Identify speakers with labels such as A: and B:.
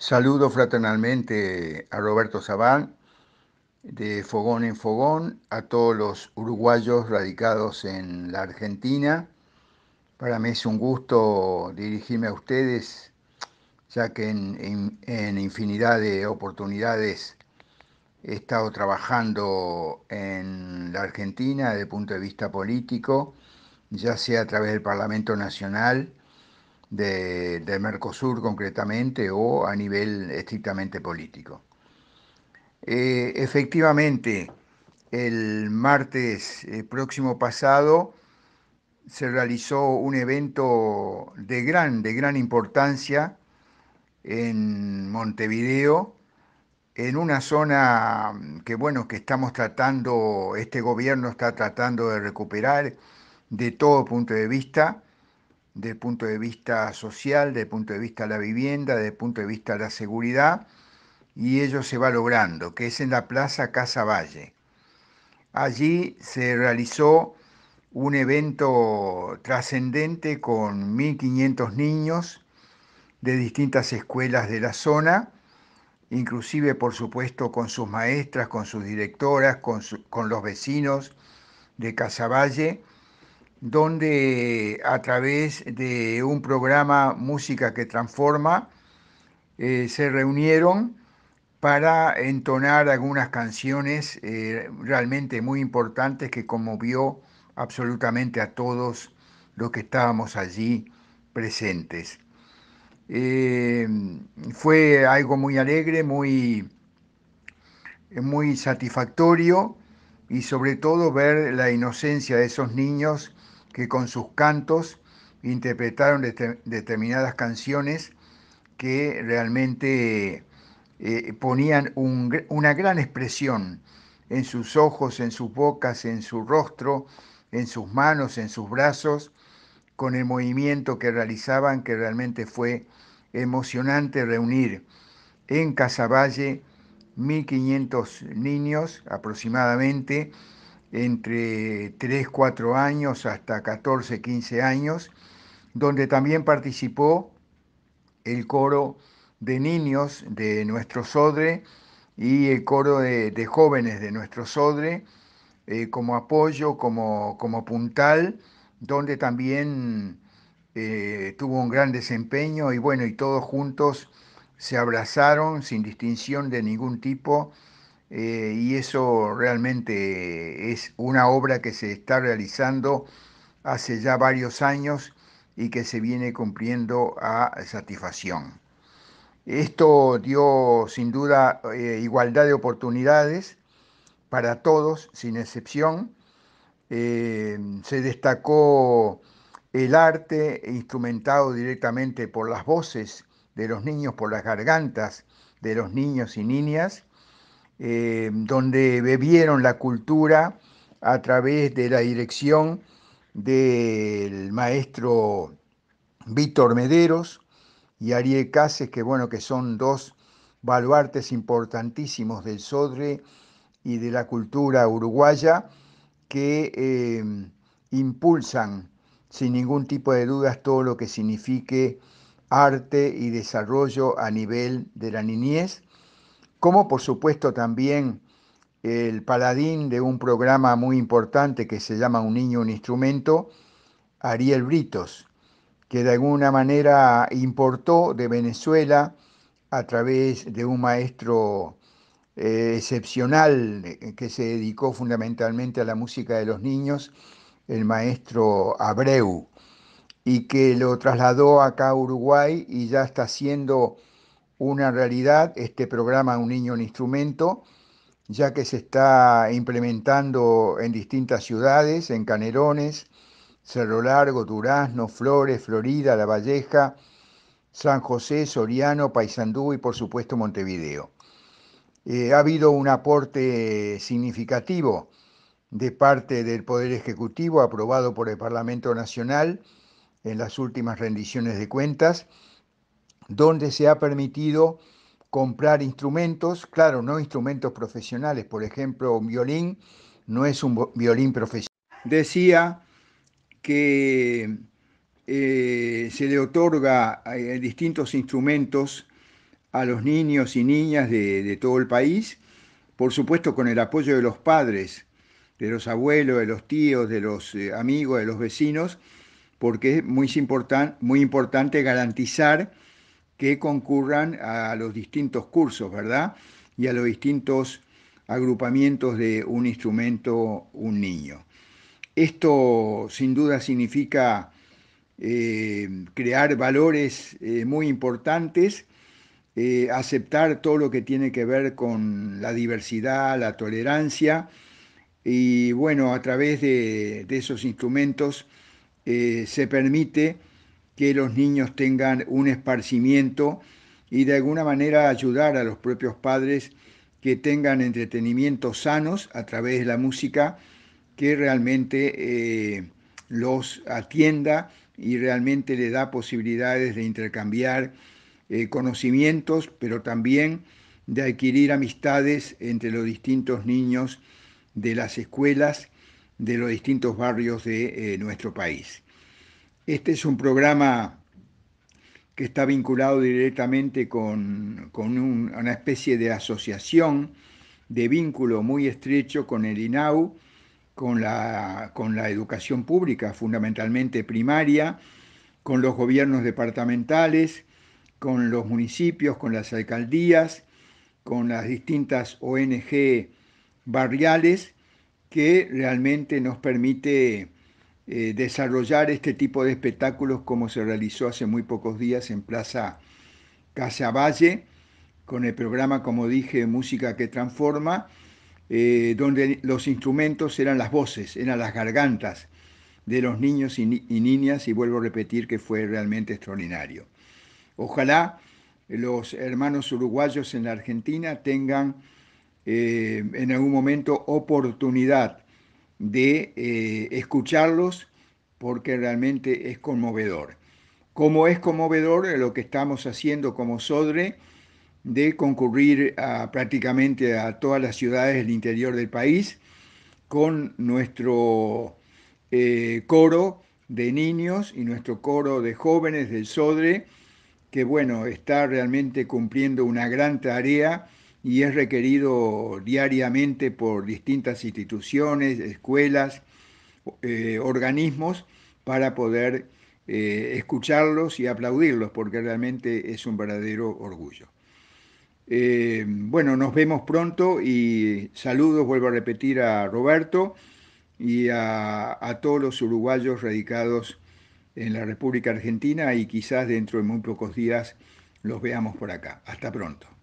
A: Saludo fraternalmente a Roberto Sabán, de Fogón en Fogón, a todos los uruguayos radicados en la Argentina. Para mí es un gusto dirigirme a ustedes, ya que en, en infinidad de oportunidades he estado trabajando en la Argentina desde el punto de vista político, ya sea a través del Parlamento Nacional, de, Mercosur concretamente o a nivel estrictamente político. Eh, efectivamente, el martes eh, próximo pasado se realizó un evento de gran, de gran importancia en Montevideo, en una zona que bueno, que estamos tratando, este gobierno está tratando de recuperar de todo punto de vista, desde el punto de vista social, desde el punto de vista de la vivienda, desde el punto de vista de la seguridad, y ello se va logrando, que es en la Plaza Casa Valle. Allí se realizó un evento trascendente con 1.500 niños de distintas escuelas de la zona, inclusive por supuesto con sus maestras, con sus directoras, con, los vecinos de Valle donde a través de un programa Música que Transforma eh, se reunieron para entonar algunas canciones eh, realmente muy importantes que conmovió absolutamente a todos los que estábamos allí presentes. Eh, fue algo muy alegre, muy, muy satisfactorio y sobre todo ver la inocencia de esos niños que con sus cantos interpretaron determinadas canciones que realmente eh, ponían una gran expresión en sus ojos, en sus bocas, en su rostro, en sus manos, en sus brazos, con el movimiento que realizaban, que realmente fue emocionante reunir en Casaballe 1.500 niños aproximadamente entre 3, 4 años hasta 14, 15 años, donde también participó el coro de niños de nuestro Sodre y el coro de, jóvenes de nuestro Sodre eh, como apoyo, como, como, puntal, donde también eh, tuvo un gran desempeño y bueno, y todos juntos se abrazaron sin distinción de ningún tipo eh, y eso realmente es una obra que se está realizando hace ya varios años y que se viene cumpliendo a satisfacción. Esto dio sin duda eh, igualdad de oportunidades para todos, sin excepción. Eh, se destacó el arte instrumentado directamente por las voces de los niños, por las gargantas de los niños y niñas, eh, donde bebieron la cultura a través de la dirección del maestro Víctor Mederos y Ariel Cases, que bueno, que son dos baluartes importantísimos del Sodre y de la cultura uruguaya, que eh, impulsan sin ningún tipo de dudas todo lo que signifique arte y desarrollo a nivel de la niñez como por supuesto también el paladín de un programa muy importante que se llama Un niño, un instrumento, Ariel Britos, que de alguna manera importó de Venezuela a través de un maestro eh, excepcional que se dedicó fundamentalmente a la música de los niños, el maestro Abreu, y que lo trasladó acá a Uruguay y ya está siendo una realidad este programa Un niño, un instrumento, ya que se está implementando en distintas ciudades, en Canerones, Cerro Largo, Durazno, Flores, Florida, La Valleja, San José, Soriano, Paysandú y por supuesto Montevideo. Eh, ha habido un aporte significativo de parte del Poder Ejecutivo aprobado por el Parlamento Nacional en las últimas rendiciones de cuentas donde se ha permitido comprar instrumentos, claro, no instrumentos profesionales, por ejemplo, un violín no es un violín profesional. Decía que eh, se le otorga eh, distintos instrumentos a los niños y niñas de, todo el país, por supuesto con el apoyo de los padres, de los abuelos, de los tíos, de los eh, amigos, de los vecinos, porque es muy importante garantizar que concurran a los distintos cursos, ¿verdad? Y a los distintos agrupamientos de un instrumento, un niño. Esto sin duda significa eh, crear valores eh, muy importantes, eh, aceptar todo lo que tiene que ver con la diversidad, la tolerancia, y bueno, a través de esos instrumentos se permite que los niños tengan un esparcimiento y de alguna manera ayudar a los propios padres que tengan entretenimientos sanos a través de la música, que realmente eh, los atienda y realmente le da posibilidades de intercambiar eh, conocimientos, pero también de adquirir amistades entre los distintos niños de las escuelas de los distintos barrios de eh, nuestro país. Este es un programa que está vinculado directamente con, una especie de asociación, de vínculo muy estrecho con el INAU, con la, con la educación pública, fundamentalmente primaria, con los gobiernos departamentales, con los municipios, con las alcaldías, con las distintas ONG barriales, que realmente nos permite eh, desarrollar este tipo de espectáculos como se realizó hace muy pocos días en Plaza Casa Valle, con el programa, como dije, Música que Transforma, eh, donde los instrumentos eran las voces, eran las gargantas de los niños y, niñas, y vuelvo a repetir que fue realmente extraordinario. Ojalá los hermanos uruguayos en la Argentina tengan eh, en algún momento oportunidad de eh, escucharlos porque realmente es conmovedor. Como es conmovedor eh, lo que estamos haciendo como Sodre de concurrir prácticamente a todas las ciudades del interior del país con nuestro eh, coro de niños y nuestro coro de jóvenes del Sodre, que bueno, está realmente cumpliendo una gran tarea y es requerido diariamente por distintas instituciones, escuelas, eh, organismos para poder eh, escucharlos y aplaudirlos, porque realmente es un verdadero orgullo. Eh, bueno, nos vemos pronto y saludos, vuelvo a repetir, a Roberto y a, a todos los uruguayos radicados en la República Argentina y quizás dentro de muy pocos días los veamos por acá. Hasta pronto.